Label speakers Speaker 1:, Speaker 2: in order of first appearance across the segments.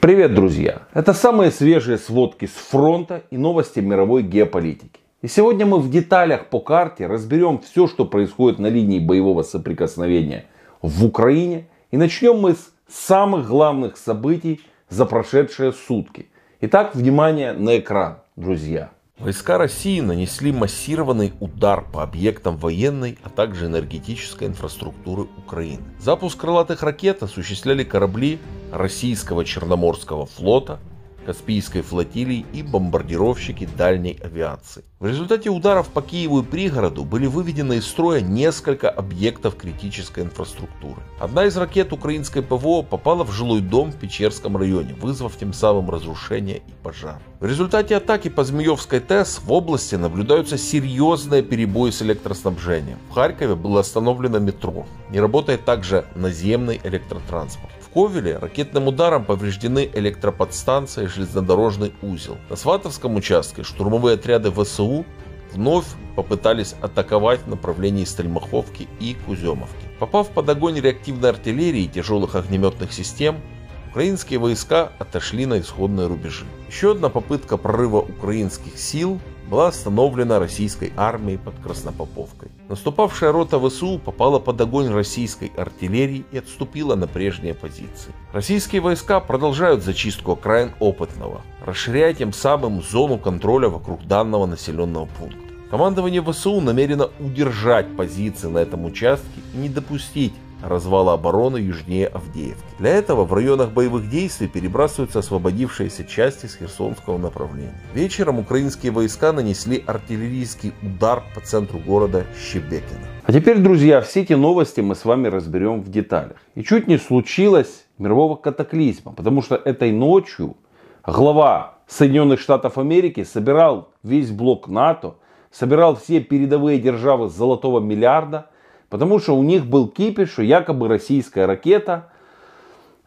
Speaker 1: Привет, друзья! Это самые свежие сводки с фронта и новости мировой геополитики. И сегодня мы в деталях по карте разберем все, что происходит на линии боевого соприкосновения в Украине. И начнем мы с самых главных событий за прошедшие сутки. Итак, внимание на экран, друзья. Войска России нанесли массированный удар по объектам военной, а также энергетической инфраструктуры Украины. Запуск крылатых ракет осуществляли корабли российского Черноморского флота, Каспийской флотилии и бомбардировщики дальней авиации. В результате ударов по Киеву и пригороду были выведены из строя несколько объектов критической инфраструктуры. Одна из ракет украинской ПВО попала в жилой дом в Печерском районе, вызвав тем самым разрушение и пожар. В результате атаки по Змеевской ТЭС в области наблюдаются серьезные перебои с электроснабжением. В Харькове было остановлено метро. Не работает также наземный электротранспорт. В Ковеле ракетным ударом повреждены электроподстанция и железнодорожный узел. На Сватовском участке штурмовые отряды ВСУ вновь попытались атаковать в направлении Стельмаховки и Куземовки. Попав под огонь реактивной артиллерии и тяжелых огнеметных систем, Украинские войска отошли на исходные рубежи. Еще одна попытка прорыва украинских сил была остановлена российской армией под Краснопоповкой. Наступавшая рота ВСУ попала под огонь российской артиллерии и отступила на прежние позиции. Российские войска продолжают зачистку окраин опытного, расширяя тем самым зону контроля вокруг данного населенного пункта. Командование ВСУ намерено удержать позиции на этом участке и не допустить развала обороны южнее Авдеевки. Для этого в районах боевых действий перебрасываются освободившиеся части с Херсонского направления. Вечером украинские войска нанесли артиллерийский удар по центру города Щебекино. А теперь, друзья, все эти новости мы с вами разберем в деталях. И чуть не случилось мирового катаклизма, потому что этой ночью глава Соединенных Штатов Америки собирал весь блок НАТО, собирал все передовые державы золотого миллиарда – Потому что у них был кипиш, что якобы российская ракета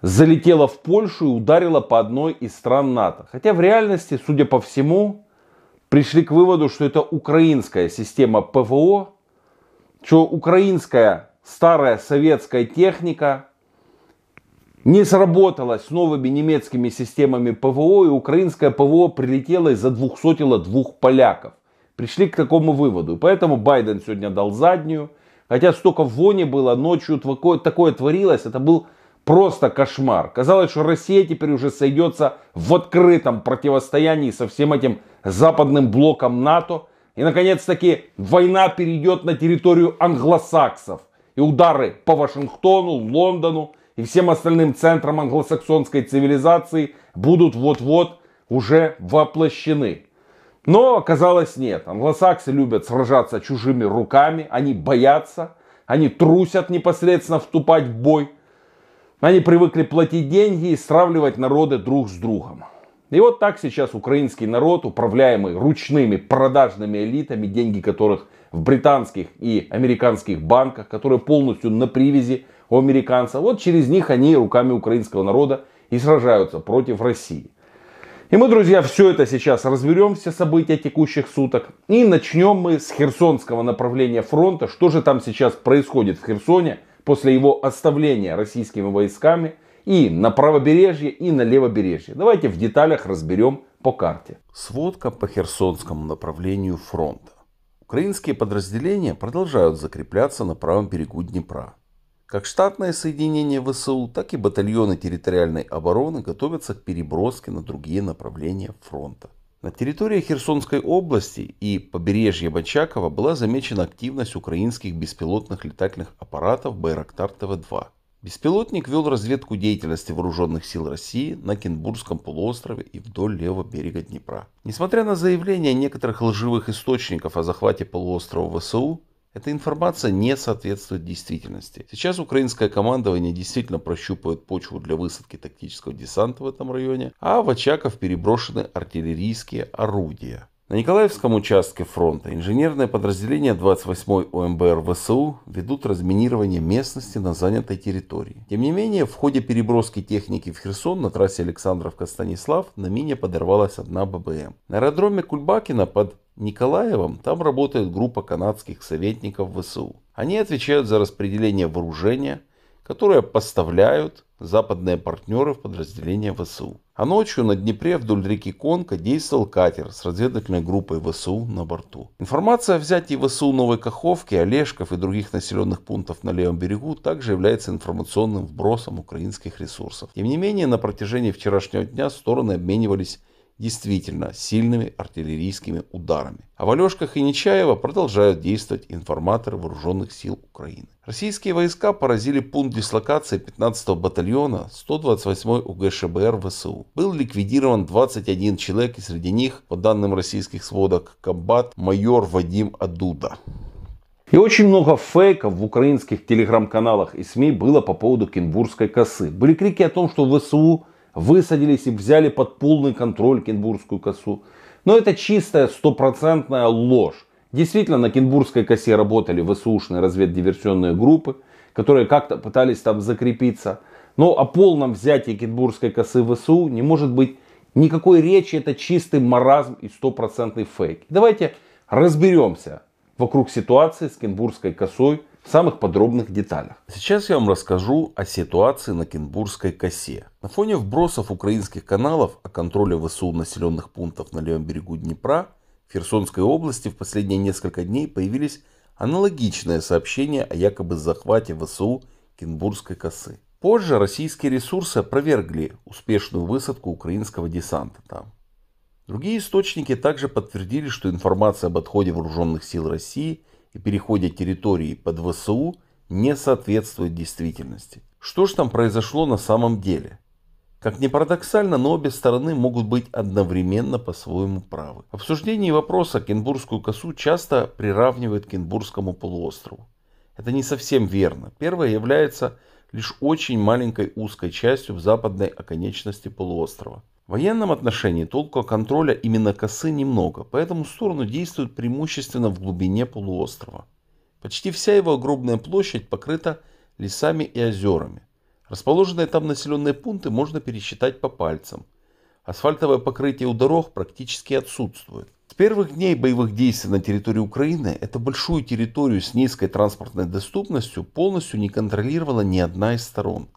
Speaker 1: залетела в Польшу и ударила по одной из стран НАТО. Хотя в реальности, судя по всему, пришли к выводу, что это украинская система ПВО, что украинская старая советская техника не сработала с новыми немецкими системами ПВО, и украинское ПВО прилетело и задвухсотило двух поляков. Пришли к такому выводу. Поэтому Байден сегодня дал заднюю. Хотя столько вони было, ночью такое, творилось, это был просто кошмар. Казалось, что Россия теперь уже сойдется в открытом противостоянии со всем этим западным блоком НАТО. И, наконец-таки, война перейдет на территорию англосаксов. И удары по Вашингтону, Лондону и всем остальным центрам англосаксонской цивилизации будут вот-вот уже воплощены. Но оказалось нет. Англосаксы любят сражаться чужими руками, они боятся, они трусят непосредственно вступать в бой. Они привыкли платить деньги и сравнивать народы друг с другом. И вот так сейчас украинский народ, управляемый ручными продажными элитами, деньги которых в британских и американских банках, которые полностью на привязи у американцев, вот через них они руками украинского народа и сражаются против России. И мы, друзья, все это сейчас разберем, все события текущих суток. И начнем мы с херсонского направления фронта. Что же там сейчас происходит в Херсоне после его оставления российскими войсками и на правобережье, и на левобережье. Давайте в деталях разберем по карте. Сводка по херсонскому направлению фронта. Украинские подразделения продолжают закрепляться на правом берегу Днепра. Как штатные соединения ВСУ, так и батальоны территориальной обороны готовятся к переброске на другие направления фронта. На территории Херсонской области и побережья Бочакова была замечена активность украинских беспилотных летательных аппаратов Байрактар ТВ-2. Беспилотник вел разведку деятельности вооруженных сил России на Кенбургском полуострове и вдоль левого берега Днепра. Несмотря на заявления некоторых лживых источников о захвате полуострова ВСУ, эта информация не соответствует действительности. Сейчас украинское командование действительно прощупывает почву для высадки тактического десанта в этом районе, а в Очаков переброшены артиллерийские орудия. На Николаевском участке фронта инженерное подразделение 28-й ОМБР ВСУ ведут разминирование местности на занятой территории. Тем не менее, в ходе переброски техники в Херсон на трассе Александровка-Станислав на мине подорвалась одна ББМ. На аэродроме Кульбакина под Николаевом там работает группа канадских советников ВСУ. Они отвечают за распределение вооружения, которое поставляют западные партнеры в подразделение ВСУ. А ночью на Днепре вдоль реки Конка действовал катер с разведывательной группой ВСУ на борту. Информация о взятии ВСУ Новой Каховки, Олежков и других населенных пунктов на левом берегу также является информационным вбросом украинских ресурсов. Тем не менее, на протяжении вчерашнего дня стороны обменивались действительно сильными артиллерийскими ударами. А в Алешках и Нечаева продолжают действовать информаторы вооруженных сил Украины. Российские войска поразили пункт дислокации 15-го батальона 128-й УГШБР ВСУ. Был ликвидирован 21 человек, и среди них, по данным российских сводок, комбат майор Вадим Адуда. И очень много фейков в украинских телеграм-каналах и СМИ было по поводу Кенбурской косы. Были крики о том, что ВСУ высадились и взяли под полный контроль Кенбургскую косу. Но это чистая стопроцентная ложь. Действительно, на Кенбургской косе работали ВСУшные разведдиверсионные группы, которые как-то пытались там закрепиться. Но о полном взятии Кенбургской косы ВСУ не может быть никакой речи. Это чистый маразм и стопроцентный фейк. Давайте разберемся вокруг ситуации с Кенбургской косой в самых подробных деталях. Сейчас я вам расскажу о ситуации на Кенбургской косе. На фоне вбросов украинских каналов о контроле ВСУ населенных пунктов на левом берегу Днепра в Херсонской области в последние несколько дней появились аналогичные сообщения о якобы захвате ВСУ Кенбургской косы. Позже российские ресурсы опровергли успешную высадку украинского десанта там. Другие источники также подтвердили, что информация об отходе вооруженных сил России и переходе территории под ВСУ не соответствует действительности. Что же там произошло на самом деле? Как ни парадоксально, но обе стороны могут быть одновременно по-своему правы. В обсуждении вопроса Кенбургскую косу часто приравнивают к Кенбургскому полуострову. Это не совсем верно. Первое является лишь очень маленькой узкой частью в западной оконечности полуострова. В военном отношении толку от контроля именно косы немного, поэтому стороны действуют преимущественно в глубине полуострова. Почти вся его огромная площадь покрыта лесами и озерами. Расположенные там населенные пункты можно пересчитать по пальцам. Асфальтовое покрытие у дорог практически отсутствует. С первых дней боевых действий на территории Украины эту большую территорию с низкой транспортной доступностью полностью не контролировала ни одна из сторон.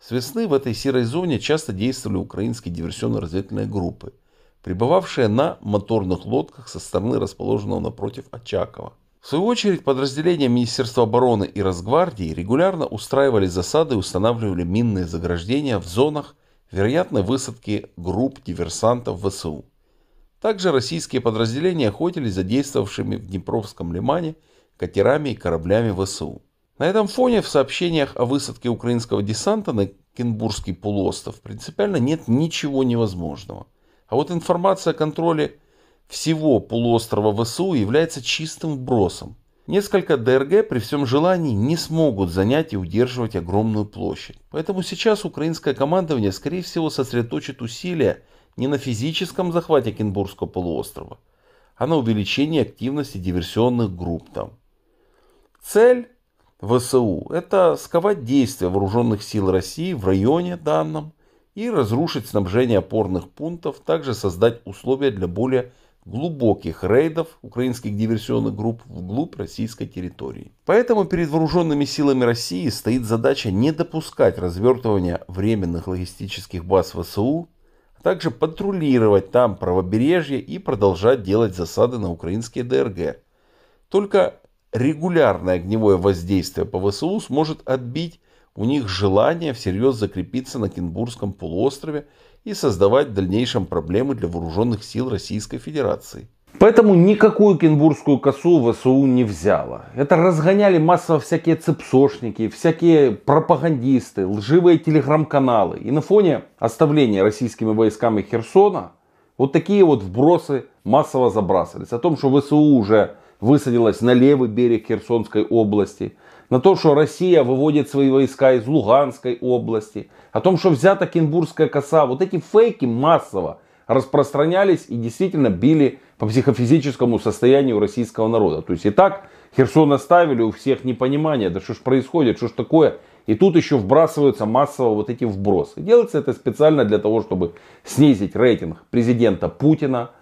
Speaker 1: С весны в этой серой зоне часто действовали украинские диверсионно-разведывательные группы, прибывавшие на моторных лодках со стороны расположенного напротив Очакова. В свою очередь подразделения Министерства обороны и Росгвардии регулярно устраивали засады и устанавливали минные заграждения в зонах вероятной высадки групп диверсантов ВСУ. Также российские подразделения охотились за действовавшими в Днепровском лимане катерами и кораблями ВСУ. На этом фоне в сообщениях о высадке украинского десанта на Кенбургский полуостров принципиально нет ничего невозможного. А вот информация о контроле всего полуострова ВСУ является чистым вбросом. Несколько ДРГ при всем желании не смогут занять и удерживать огромную площадь. Поэтому сейчас украинское командование, скорее всего, сосредоточит усилия не на физическом захвате Кенбургского полуострова, а на увеличении активности диверсионных групп там. Цель ВСУ – это сковать действия вооруженных сил России в районе данном и разрушить снабжение опорных пунктов, также создать условия для более глубоких рейдов украинских диверсионных групп вглубь российской территории. Поэтому перед вооруженными силами России стоит задача не допускать развертывания временных логистических баз ВСУ, а также патрулировать там правобережье и продолжать делать засады на украинские ДРГ. Только регулярное огневое воздействие по ВСУ сможет отбить у них желание всерьез закрепиться на Кенбургском полуострове и создавать в дальнейшем проблемы для вооруженных сил Российской Федерации. Поэтому никакую кенбургскую косу ВСУ не взяла. Это разгоняли массово всякие цепсошники, всякие пропагандисты, лживые телеграм-каналы. И на фоне оставления российскими войсками Херсона вот такие вот вбросы массово забрасывались. О том, что ВСУ уже высадилась на левый берег Херсонской области, на то, что Россия выводит свои войска из Луганской области, о том, что взята Кенбургская коса. Вот эти фейки массово распространялись и действительно били по психофизическому состоянию российского народа. То есть и так Херсон оставили, у всех непонимание, да что ж происходит, что ж такое. И тут еще вбрасываются массово вот эти вбросы. Делается это специально для того, чтобы снизить рейтинг президента Путина –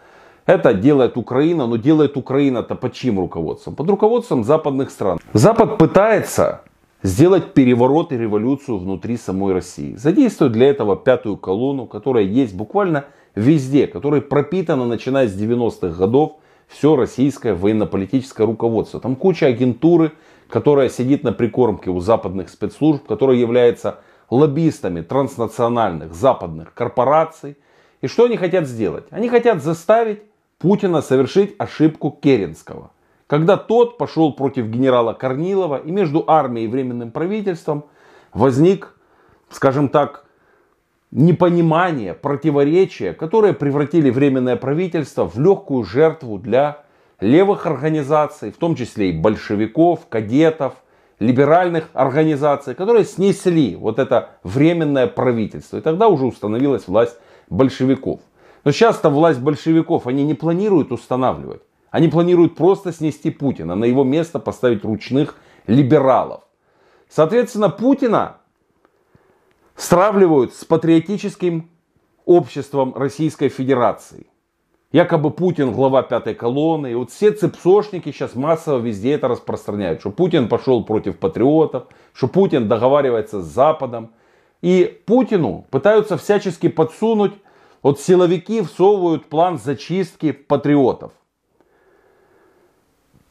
Speaker 1: это делает Украина, но делает Украина-то под чьим руководством? Под руководством западных стран. Запад пытается сделать переворот и революцию внутри самой России. Задействует для этого пятую колонну, которая есть буквально везде, которая пропитана, начиная с 90-х годов, все российское военно-политическое руководство. Там куча агентуры, которая сидит на прикормке у западных спецслужб, которая является лоббистами транснациональных западных корпораций. И что они хотят сделать? Они хотят заставить Путина совершить ошибку Керенского, когда тот пошел против генерала Корнилова и между армией и временным правительством возник, скажем так, непонимание, противоречие, которое превратили временное правительство в легкую жертву для левых организаций, в том числе и большевиков, кадетов, либеральных организаций, которые снесли вот это временное правительство. И тогда уже установилась власть большевиков – но сейчас то власть большевиков, они не планируют устанавливать. Они планируют просто снести Путина, на его место поставить ручных либералов. Соответственно, Путина стравливают с патриотическим обществом Российской Федерации. Якобы Путин глава пятой колонны. И вот все цепсошники сейчас массово везде это распространяют. Что Путин пошел против патриотов, что Путин договаривается с Западом. И Путину пытаются всячески подсунуть вот силовики всовывают план зачистки патриотов.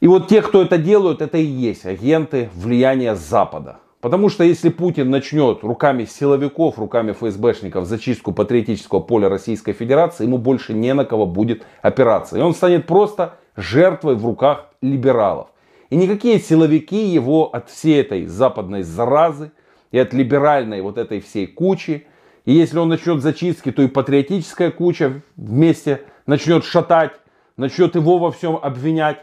Speaker 1: И вот те, кто это делают, это и есть агенты влияния Запада. Потому что если Путин начнет руками силовиков, руками ФСБшников зачистку патриотического поля Российской Федерации, ему больше не на кого будет опираться. И он станет просто жертвой в руках либералов. И никакие силовики его от всей этой западной заразы и от либеральной вот этой всей кучи и если он начнет зачистки, то и патриотическая куча вместе начнет шатать, начнет его во всем обвинять.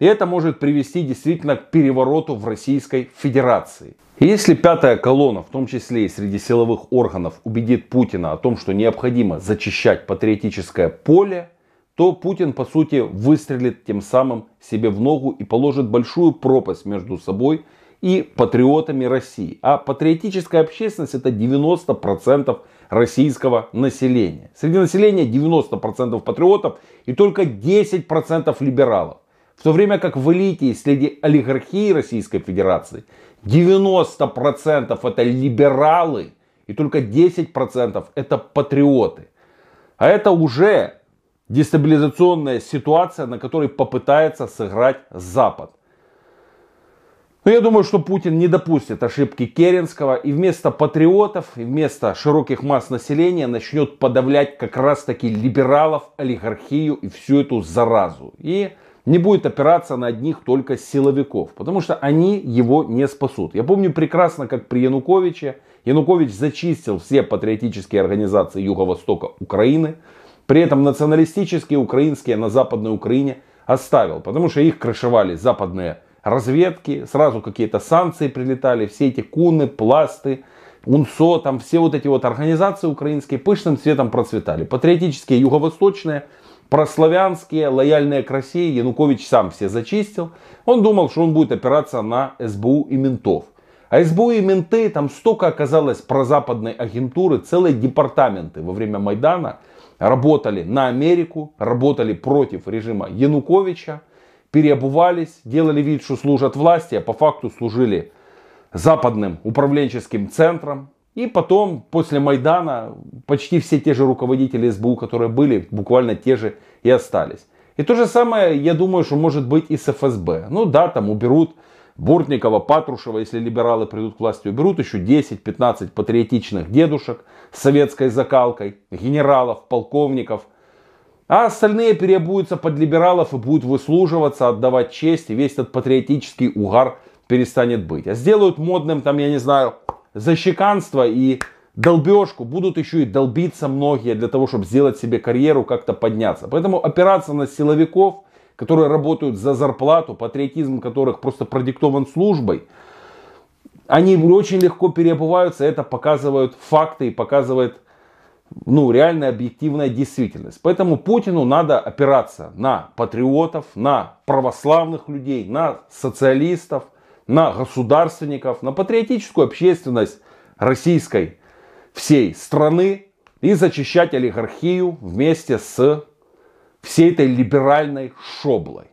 Speaker 1: И это может привести действительно к перевороту в Российской Федерации. И если пятая колонна, в том числе и среди силовых органов, убедит Путина о том, что необходимо зачищать патриотическое поле, то Путин, по сути, выстрелит тем самым себе в ногу и положит большую пропасть между собой и патриотами России. А патриотическая общественность это 90% российского населения. Среди населения 90% патриотов и только 10% либералов. В то время как в элите и среди олигархии Российской Федерации 90% это либералы и только 10% это патриоты. А это уже дестабилизационная ситуация, на которой попытается сыграть Запад. Но ну, я думаю, что Путин не допустит ошибки Керенского и вместо патриотов, и вместо широких масс населения начнет подавлять как раз таки либералов, олигархию и всю эту заразу. И не будет опираться на одних только силовиков, потому что они его не спасут. Я помню прекрасно, как при Януковиче, Янукович зачистил все патриотические организации Юго-Востока Украины, при этом националистические украинские на Западной Украине оставил, потому что их крышевали западные разведки, сразу какие-то санкции прилетали, все эти куны, пласты, УНСО, там все вот эти вот организации украинские пышным цветом процветали. Патриотические, юго-восточные, прославянские, лояльные к России, Янукович сам все зачистил. Он думал, что он будет опираться на СБУ и ментов. А СБУ и менты, там столько оказалось прозападной агентуры, целые департаменты во время Майдана работали на Америку, работали против режима Януковича, переобувались, делали вид, что служат власти, а по факту служили западным управленческим центром. И потом, после Майдана, почти все те же руководители СБУ, которые были, буквально те же и остались. И то же самое, я думаю, что может быть и с ФСБ. Ну да, там уберут Бортникова, Патрушева, если либералы придут к власти, уберут еще 10-15 патриотичных дедушек с советской закалкой, генералов, полковников – а остальные переобуются под либералов и будут выслуживаться, отдавать честь, и весь этот патриотический угар перестанет быть. А сделают модным, там, я не знаю, защеканство и долбежку. Будут еще и долбиться многие для того, чтобы сделать себе карьеру, как-то подняться. Поэтому опираться на силовиков, которые работают за зарплату, патриотизм которых просто продиктован службой, они очень легко переобуваются, это показывают факты и показывает ну, реальная объективная действительность. Поэтому Путину надо опираться на патриотов, на православных людей, на социалистов, на государственников, на патриотическую общественность российской всей страны и зачищать олигархию вместе с всей этой либеральной шоблой.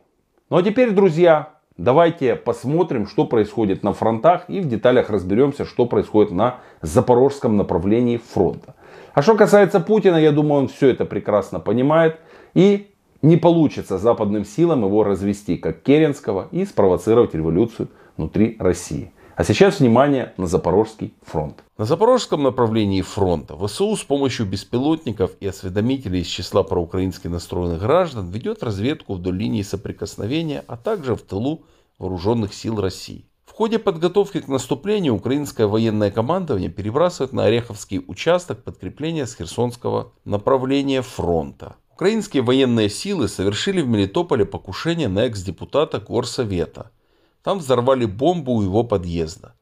Speaker 1: Ну а теперь, друзья, давайте посмотрим, что происходит на фронтах и в деталях разберемся, что происходит на запорожском направлении фронта. А что касается Путина, я думаю, он все это прекрасно понимает. И не получится западным силам его развести, как Керенского, и спровоцировать революцию внутри России. А сейчас внимание на Запорожский фронт. На запорожском направлении фронта ВСУ с помощью беспилотников и осведомителей из числа проукраински настроенных граждан ведет разведку вдоль линии соприкосновения, а также в тылу вооруженных сил России. В ходе подготовки к наступлению украинское военное командование перебрасывает на Ореховский участок подкрепления с Херсонского направления фронта. Украинские военные силы совершили в Мелитополе покушение на экс-депутата Горсовета. Там взорвали бомбу у его подъезда.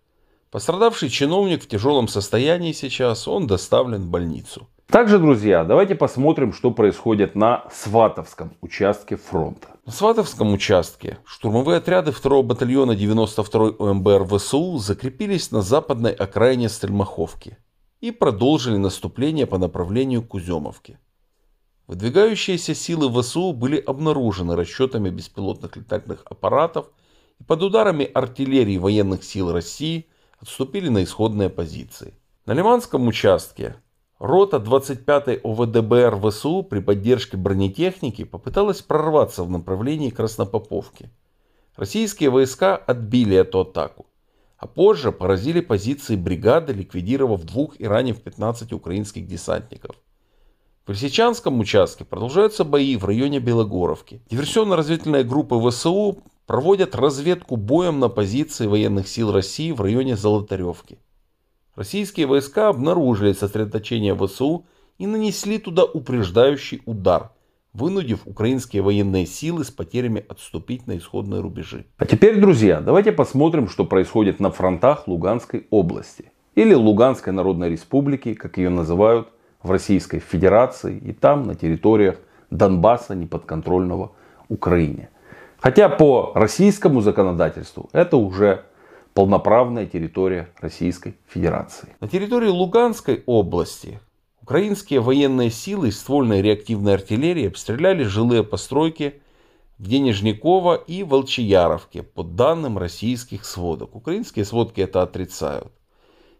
Speaker 1: Пострадавший чиновник в тяжелом состоянии сейчас, он доставлен в больницу. Также, друзья, давайте посмотрим, что происходит на Сватовском участке фронта. В Сватовском участке штурмовые отряды 2-го батальона 92-й ОМБР ВСУ закрепились на западной окраине Стрельмаховки и продолжили наступление по направлению Куземовки. Выдвигающиеся силы ВСУ были обнаружены расчетами беспилотных летательных аппаратов и под ударами артиллерии военных сил России отступили на исходные позиции. На Лиманском участке Рота 25-й ОВДБР ВСУ при поддержке бронетехники попыталась прорваться в направлении Краснопоповки. Российские войска отбили эту атаку, а позже поразили позиции бригады, ликвидировав двух и ранив 15 украинских десантников. В Лисичанском участке продолжаются бои в районе Белогоровки. Диверсионно-разведывательные группы ВСУ проводят разведку боем на позиции военных сил России в районе Золотаревки. Российские войска обнаружили сосредоточение ВСУ и нанесли туда упреждающий удар, вынудив украинские военные силы с потерями отступить на исходные рубежи. А теперь, друзья, давайте посмотрим, что происходит на фронтах Луганской области. Или Луганской Народной Республики, как ее называют, в Российской Федерации и там, на территориях Донбасса, неподконтрольного Украине. Хотя по российскому законодательству это уже полноправная территория Российской Федерации. На территории Луганской области украинские военные силы и ствольной реактивной артиллерии обстреляли жилые постройки в Денежникова и Волчияровке, по данным российских сводок. Украинские сводки это отрицают.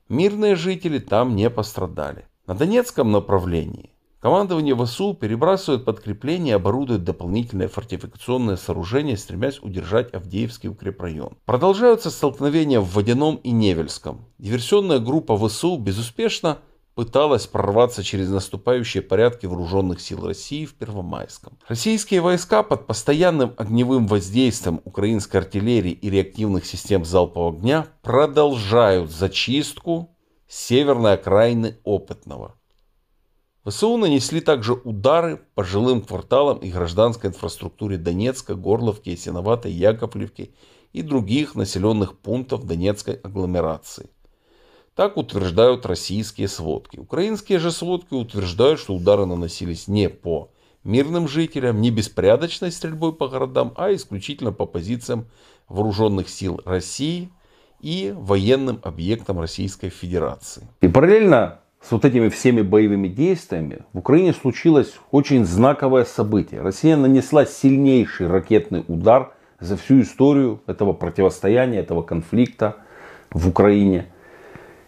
Speaker 1: Мирные жители там не пострадали. На Донецком направлении Командование ВСУ перебрасывает подкрепление и оборудует дополнительное фортификационное сооружение, стремясь удержать Авдеевский укрепрайон. Продолжаются столкновения в Водяном и Невельском. Диверсионная группа ВСУ безуспешно пыталась прорваться через наступающие порядки вооруженных сил России в Первомайском. Российские войска под постоянным огневым воздействием украинской артиллерии и реактивных систем залпового огня продолжают зачистку северной окраины Опытного – ВСУ нанесли также удары по жилым кварталам и гражданской инфраструктуре Донецка, Горловки, Синоватой, Яковлевки и других населенных пунктов Донецкой агломерации. Так утверждают российские сводки. Украинские же сводки утверждают, что удары наносились не по мирным жителям, не беспорядочной стрельбой по городам, а исключительно по позициям вооруженных сил России и военным объектам Российской Федерации. И параллельно с вот этими всеми боевыми действиями в Украине случилось очень знаковое событие. Россия нанесла сильнейший ракетный удар за всю историю этого противостояния, этого конфликта в Украине.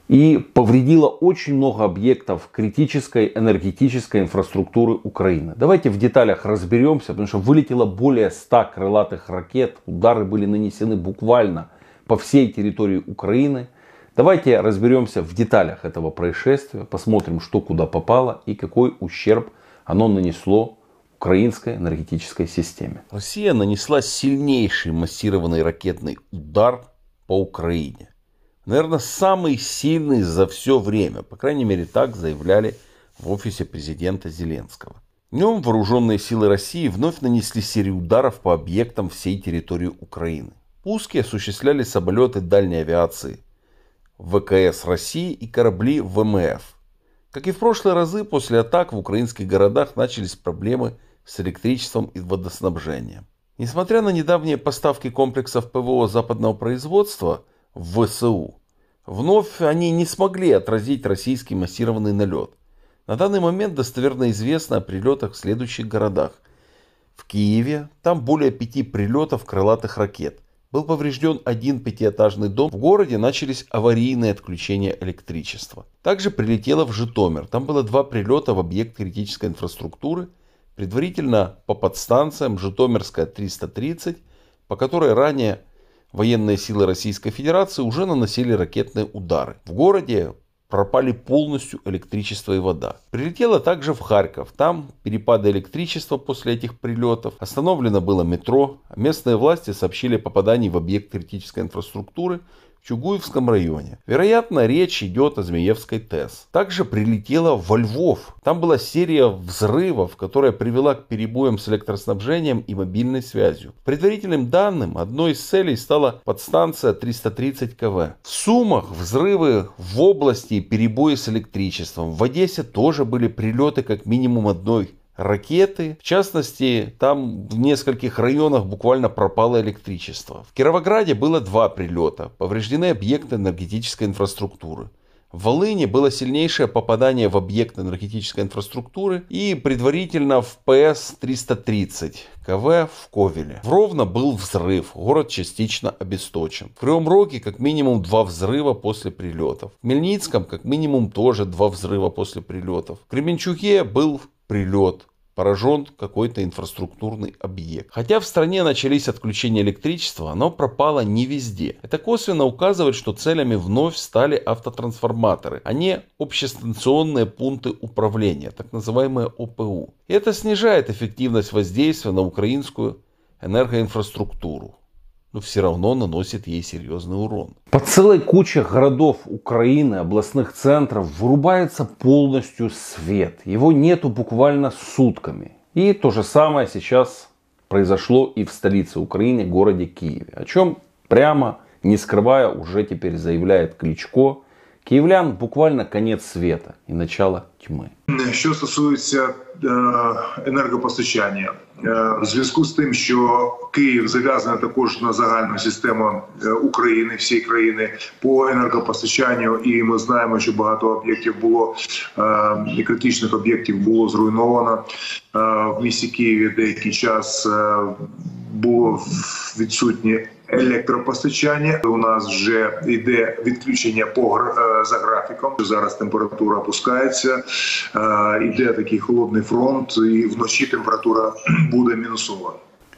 Speaker 1: И повредила очень много объектов критической энергетической инфраструктуры Украины. Давайте в деталях разберемся, потому что вылетело более 100 крылатых ракет. Удары были нанесены буквально по всей территории Украины – Давайте разберемся в деталях этого происшествия, посмотрим, что куда попало и какой ущерб оно нанесло украинской энергетической системе. Россия нанесла сильнейший массированный ракетный удар по Украине. Наверное, самый сильный за все время. По крайней мере, так заявляли в офисе президента Зеленского. Днем вооруженные силы России вновь нанесли серию ударов по объектам всей территории Украины. Пуски осуществляли самолеты дальней авиации – ВКС России и корабли ВМФ. Как и в прошлые разы, после атак в украинских городах начались проблемы с электричеством и водоснабжением. Несмотря на недавние поставки комплексов ПВО западного производства в ВСУ, вновь они не смогли отразить российский массированный налет. На данный момент достоверно известно о прилетах в следующих городах. В Киеве там более пяти прилетов крылатых ракет был поврежден один пятиэтажный дом. В городе начались аварийные отключения электричества. Также прилетело в Житомир. Там было два прилета в объект критической инфраструктуры. Предварительно по подстанциям Житомирская 330, по которой ранее военные силы Российской Федерации уже наносили ракетные удары. В городе пропали полностью электричество и вода. Прилетела также в Харьков. Там перепады электричества после этих прилетов. Остановлено было метро. Местные власти сообщили о попадании в объект критической инфраструктуры Чугуевском районе. Вероятно, речь идет о Змеевской ТЭС. Также прилетела во Львов. Там была серия взрывов, которая привела к перебоям с электроснабжением и мобильной связью. Предварительным данным, одной из целей стала подстанция 330 КВ. В Сумах взрывы в области перебои с электричеством. В Одессе тоже были прилеты как минимум одной ракеты. В частности, там в нескольких районах буквально пропало электричество. В Кировограде было два прилета, повреждены объекты энергетической инфраструктуры. В Волыне было сильнейшее попадание в объект энергетической инфраструктуры и предварительно в ПС-330 КВ в Ковеле. В Ровно был взрыв, город частично обесточен. В Кривом Роге как минимум два взрыва после прилетов. В Мельницком как минимум тоже два взрыва после прилетов. В Кременчуге был прилет, поражен какой-то инфраструктурный объект. Хотя в стране начались отключения электричества, оно пропало не везде. Это косвенно указывает, что целями вновь стали автотрансформаторы, а не общестанционные пункты управления, так называемые ОПУ. И это снижает эффективность воздействия на украинскую энергоинфраструктуру но все равно наносит ей серьезный урон. По целой куче городов Украины, областных центров вырубается полностью свет. Его нету буквально сутками. И то же самое сейчас произошло и в столице Украины, городе Киеве. О чем прямо, не скрывая, уже теперь заявляет Кличко – Київлян буквально конець світа і начало тьми. Що стосується енергопостачання, э, э, в зв'язку з тим, що Київ зав'язаний також на загальну систему э, України, всієї країни по енергопостачанню, і ми знаємо, що багато об'єктів було і критичних об'єктів було зруйновано в місті Києві. Деякий час було відсутнє. електропостачання. У нас вже йде відключення по за графіком. Зараз температура опускається, йде такий холодний фронт, і вночі температура буде мінусова.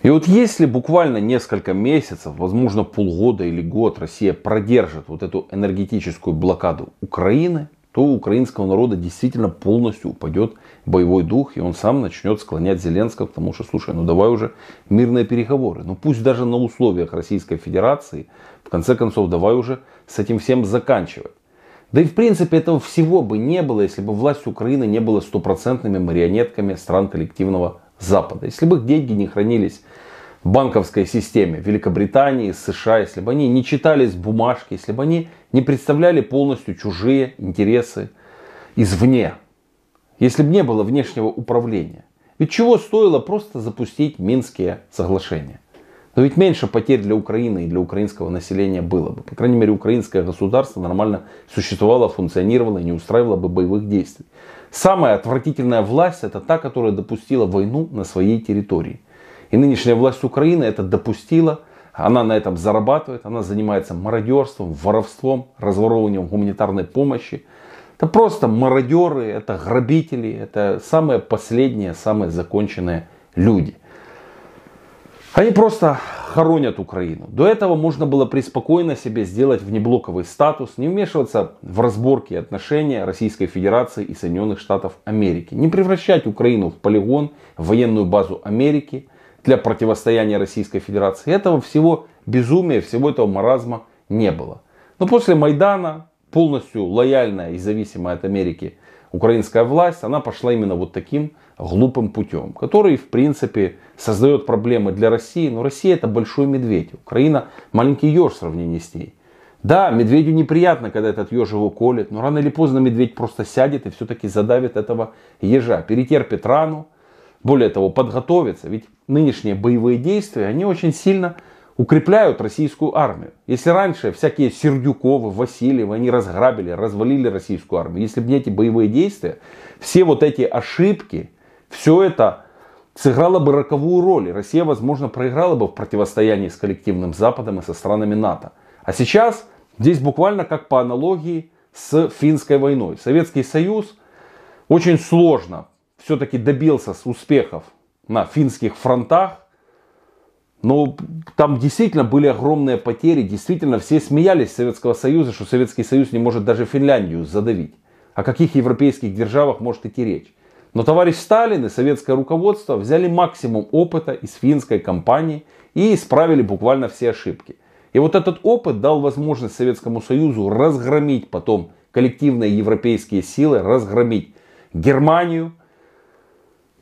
Speaker 1: И вот если буквально несколько месяцев, возможно полгода или год Россия продержит вот эту энергетическую блокаду Украины, то у украинского народа действительно полностью упадет боевой дух, и он сам начнет склонять Зеленского к тому, что, слушай, ну давай уже мирные переговоры. Ну пусть даже на условиях Российской Федерации, в конце концов, давай уже с этим всем заканчивать. Да и в принципе этого всего бы не было, если бы власть Украины не была стопроцентными марионетками стран коллективного Запада. Если бы их деньги не хранились банковской системе Великобритании, США, если бы они не читались бумажки, если бы они не представляли полностью чужие интересы извне, если бы не было внешнего управления. Ведь чего стоило просто запустить Минские соглашения? Но ведь меньше потерь для Украины и для украинского населения было бы. По крайней мере, украинское государство нормально существовало, функционировало и не устраивало бы боевых действий. Самая отвратительная власть это та, которая допустила войну на своей территории. И нынешняя власть Украины это допустила. Она на этом зарабатывает, она занимается мародерством, воровством, разворовыванием гуманитарной помощи. Это просто мародеры, это грабители, это самые последние, самые законченные люди. Они просто хоронят Украину. До этого можно было преспокойно себе сделать внеблоковый статус, не вмешиваться в разборки и отношения Российской Федерации и Соединенных Штатов Америки, не превращать Украину в полигон, в военную базу Америки – для противостояния Российской Федерации. Этого всего безумия, всего этого маразма не было. Но после Майдана полностью лояльная и зависимая от Америки украинская власть, она пошла именно вот таким глупым путем, который, в принципе, создает проблемы для России. Но Россия это большой медведь. Украина маленький еж в сравнении с ней. Да, медведю неприятно, когда этот еж его колет, но рано или поздно медведь просто сядет и все-таки задавит этого ежа, перетерпит рану, более того, подготовиться. Ведь нынешние боевые действия, они очень сильно укрепляют российскую армию. Если раньше всякие Сердюковы, Васильевы, они разграбили, развалили российскую армию, если бы не эти боевые действия, все вот эти ошибки, все это сыграло бы роковую роль. И Россия, возможно, проиграла бы в противостоянии с коллективным Западом и со странами НАТО. А сейчас здесь буквально как по аналогии с финской войной. Советский Союз очень сложно все-таки добился успехов на финских фронтах. Но там действительно были огромные потери, действительно все смеялись Советского Союза, что Советский Союз не может даже Финляндию задавить. О каких европейских державах может идти речь? Но товарищ Сталин и советское руководство взяли максимум опыта из финской компании и исправили буквально все ошибки. И вот этот опыт дал возможность Советскому Союзу разгромить потом коллективные европейские силы, разгромить Германию –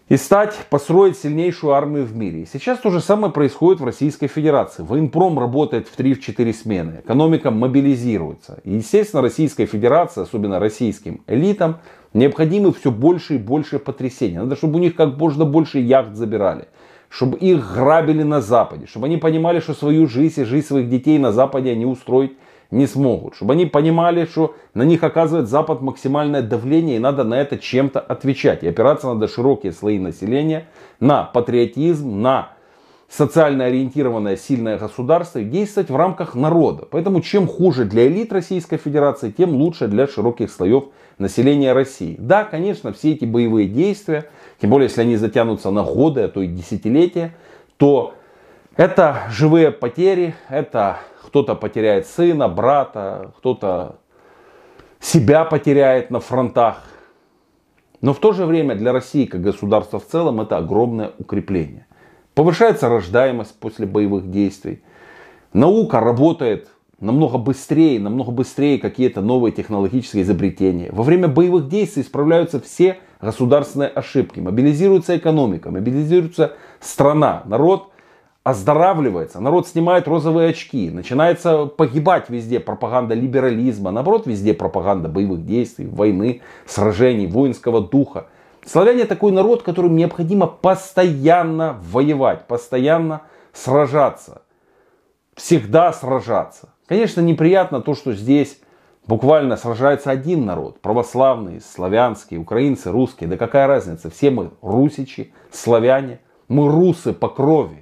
Speaker 1: и стать, построить сильнейшую армию в мире. сейчас то же самое происходит в Российской Федерации. Военпром работает в 3-4 смены, экономика мобилизируется. И, естественно, Российской Федерации, особенно российским элитам, необходимы все больше и больше потрясений. Надо, чтобы у них как можно больше яхт забирали, чтобы их грабили на Западе, чтобы они понимали, что свою жизнь и жизнь своих детей на Западе они устроить не смогут. Чтобы они понимали, что на них оказывает Запад максимальное давление и надо на это чем-то отвечать. И опираться надо широкие слои населения на патриотизм, на социально ориентированное сильное государство и действовать в рамках народа. Поэтому чем хуже для элит Российской Федерации, тем лучше для широких слоев населения России. Да, конечно, все эти боевые действия, тем более если они затянутся на годы, а то и десятилетия, то это живые потери, это кто-то потеряет сына, брата, кто-то себя потеряет на фронтах. Но в то же время для России как государства в целом это огромное укрепление. Повышается рождаемость после боевых действий. Наука работает намного быстрее, намного быстрее какие-то новые технологические изобретения. Во время боевых действий исправляются все государственные ошибки. Мобилизируется экономика, мобилизируется страна, народ оздоравливается, народ снимает розовые очки, начинается погибать везде пропаганда либерализма, наоборот, везде пропаганда боевых действий, войны, сражений, воинского духа. Славяне такой народ, которым необходимо постоянно воевать, постоянно сражаться, всегда сражаться. Конечно, неприятно то, что здесь буквально сражается один народ, православные, славянские, украинцы, русские, да какая разница, все мы русичи, славяне, мы русы по крови.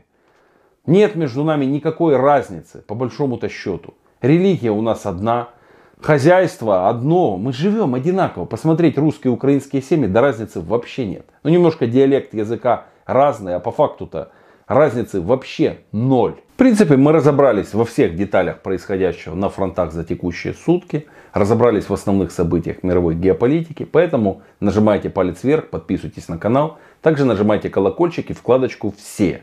Speaker 1: Нет между нами никакой разницы, по большому-то счету. Религия у нас одна, хозяйство одно, мы живем одинаково. Посмотреть русские и украинские семьи, да разницы вообще нет. Ну, немножко диалект языка разный, а по факту-то разницы вообще ноль. В принципе, мы разобрались во всех деталях происходящего на фронтах за текущие сутки, разобрались в основных событиях мировой геополитики, поэтому нажимайте палец вверх, подписывайтесь на канал, также нажимайте колокольчик и вкладочку «Все»,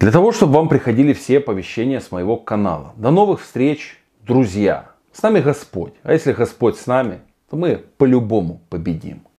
Speaker 1: для того, чтобы вам приходили все оповещения с моего канала. До новых встреч, друзья! С нами Господь. А если Господь с нами, то мы по-любому победим.